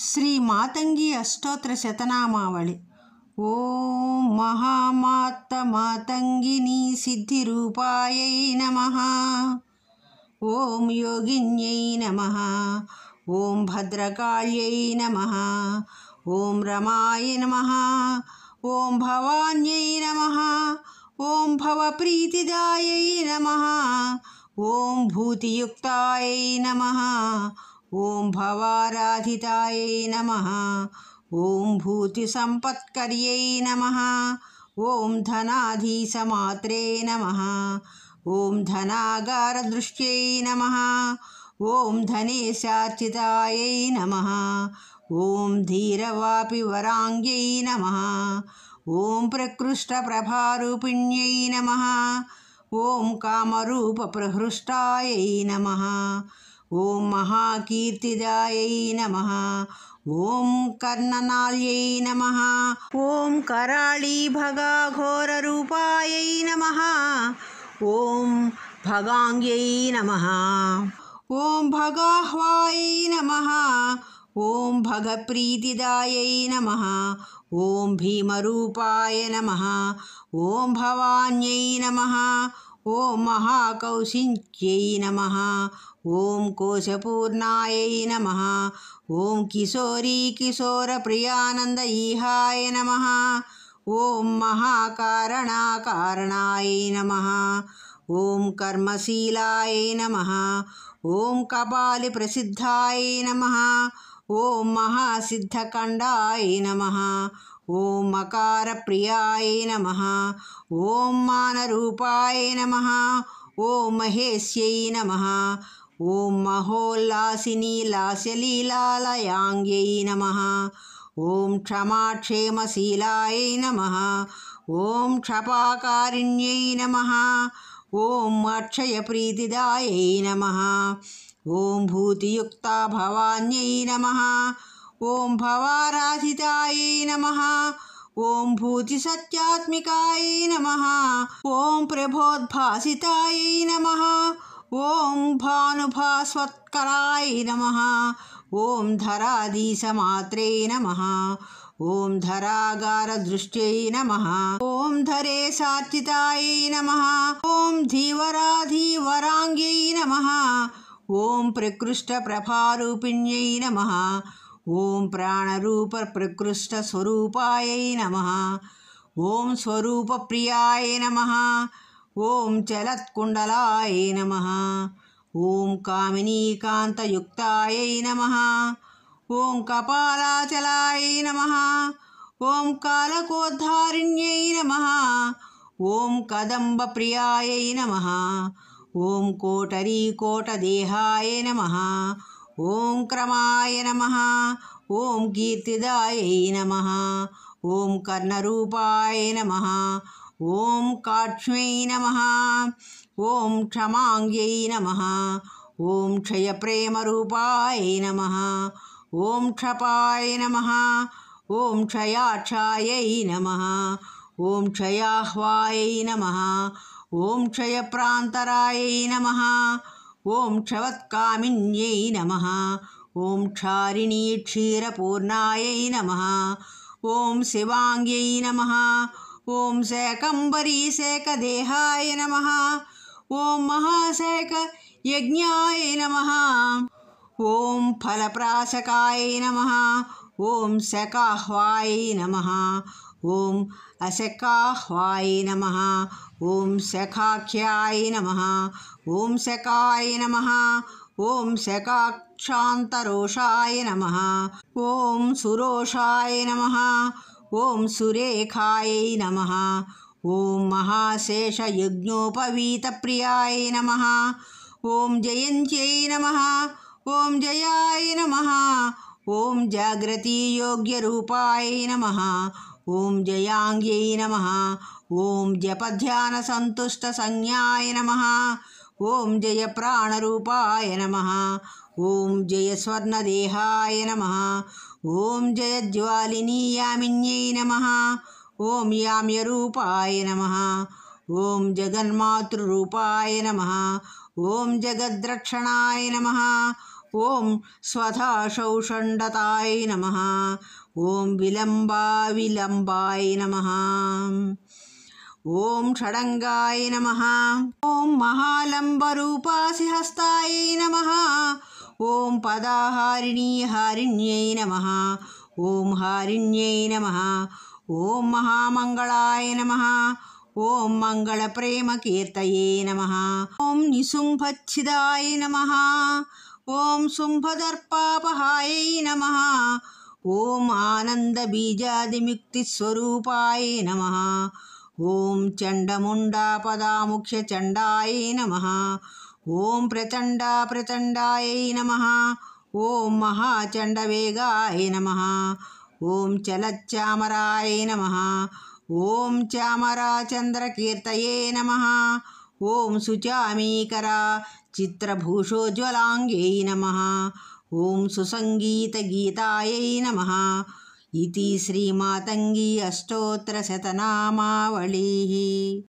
श्रीमातङ्गी अष्टोत्तरशतनामावळे ॐ सिद्धिरूपायै नमः ॐ योगिन्यै नमः ॐ भद्रकाल्यै नमः ॐ रमाय नमः ॐ भवान्यै नमः ॐ भवप्रीतिदायै नमः ॐ भूतियुक्तायै नमः ॐ भवाराधितायै नम ओं भूतिसम्पत्कर्यै नम ॐ धनाधीशमात्रे नमः ॐ धनागारदृष्ट्यै नमः ॐ धनेशार्चितायै नमः ॐ धीरवापि वराङ्ग्यै नमः ॐ प्रकृष्टप्रभारूपिण्यै नमः ॐ नमः ॐ महाकीर्तिदायै नमः ॐ कर्णनाल्यै नमः ॐ कराळी भगाघोररूपायै नमः ॐ भगाङ्ग्यै नमः ॐ भगाह्वायै नमः ॐ भगप्रीतिदायै नमः ॐ भीमरूपाय नमः ॐ भवान्यै नमः ॐ महाकौशिङ्क्यै नमः ॐ कोशपूर्णायै नमः ॐ किशोरी किशोरीकिशोरप्रियानन्दीहाय नमः ॐ महाकारणाकारणायै नमः ॐ कर्मशीलायै नमः ॐ कपालिप्रसिद्धायै नमः ॐ महासिद्धखण्डाय नमः ॐ मकारप्रियाय नमः ॐ मानरूपाय नमः ॐ महेश्यै नमः ॐ महोल्लासिनीलासलीलालयाङ्ग्यै नमः ॐ क्षमाक्षेमशीलायै नमः ॐ क्षपाकारिण्यै नमः ॐ अक्षयप्रीतिदायै नमः ॐ भूतियुक्ता भवान्यै नमः ॐ भवाराधितायै नमः ॐ भूतिसत्यात्मिकायै नमः ॐ प्रभोद्भासितायै नमः ॐ भानुभास्वत्कराय नमः ॐ धराधीशमात्रे नमः ॐ धरागारदृष्ट्यै नमः ॐ धरे सार्चिताय नमः ॐ धीवराधीवराङ्ग्यै नमः ॐ प्रकृष्टप्रभारूपिण्यै नमः ॐ प्राणरूपप्रकृष्टस्वरूपायै नमः ॐ स्वरूपप्रियाय नमः ॐ कुण्डलाय नमः ॐ कामिनीकान्तयुक्तायै नमः ॐ कपालाचलाय नमः ॐ कालकोद्धारिण्यै नमः ॐ कदम्बप्रियायै नमः ॐ कोटरीकोटदेहाय नमः ॐ क्रमाय नमः ॐ कीर्तिदायै नमः ॐ कर्णरूपाय नमः ॐ काक्ष्म्यै नमः ॐ क्षमाङ्ग्यै नमः ॐ क्षयप्रेमरूपायै नमः ॐ क्षपाय नमः ॐ क्षयाक्षायै नमः ॐ क्षयाह्वायै नमः ॐ क्षयप्रान्तरायै नमः ॐ क्षवत्कामिन्यै नमः ॐ क्षारिणी क्षीरपूर्णायै नमः ॐ शिवाङ्ग्यै नमः ॐ सकम्बरी सेकदेहाय नमः ॐ यज्ञाय नमः ॐ फलप्रासकाय नमः ॐ सकाह्वाय नमः ॐ अशकाह्वाय नमः ॐ सकाख्याय नमः ॐ शकाय नमः ॐ सकाक्षान्तरोषाय नमः ॐ सुरोषाय नमः सुरेखाए नम ओं महाशेषयज्ञोपवीत प्रियाय नम ओं जयंत नम ओं जयाय नम नम ओं ओं जयांग नम ओं जपध्यान जयाङ्ग्यै नमः नम ओं जय ॐ नम ओं जय स्वर्णदेहाय नमः ॐ जयज्वालिनी यामिन्यै नमः ॐ याम्यरूपाय नमः ॐ जगन्मातृरूपाय नमः ॐ जगद्रक्षणाय नमः ॐ स्वधाशौषण्डताय नमः ॐ विलम्बाविलम्बाय नमः ॐ षडङ्गाय नमः ॐ महालम्बरूपासि हस्ताय नमः ॐ पदाहारिणी हारिण्यै नमः ॐ हारिण्यै नमः ॐ महामङ्गलाय नमः ॐ मङ्गलप्रेमकीर्तये नमः ॐ निसुंभच्छिदाय नमः ॐ सुम्भदर्पापहाय नमः ॐ आनन्दबीजादिमुक्तिस्वरूपाय नमः ॐ चण्डमुण्डापदामुख्यचण्डाय नमः ॐ प्रचण्डा प्रचण्डायै नमः ॐ महाचण्डवेगाय नमः ॐ चलच्चामरायै नमः ॐ चामराचन्द्रकीर्तये नमः ॐ सुचामीकरा चित्रभूषोज्ज्वलाङ्ग्यै नमः ॐ सुसङ्गीतगीतायै नमः इति श्रीमातङ्गी अष्टोत्तरशतनामावळीः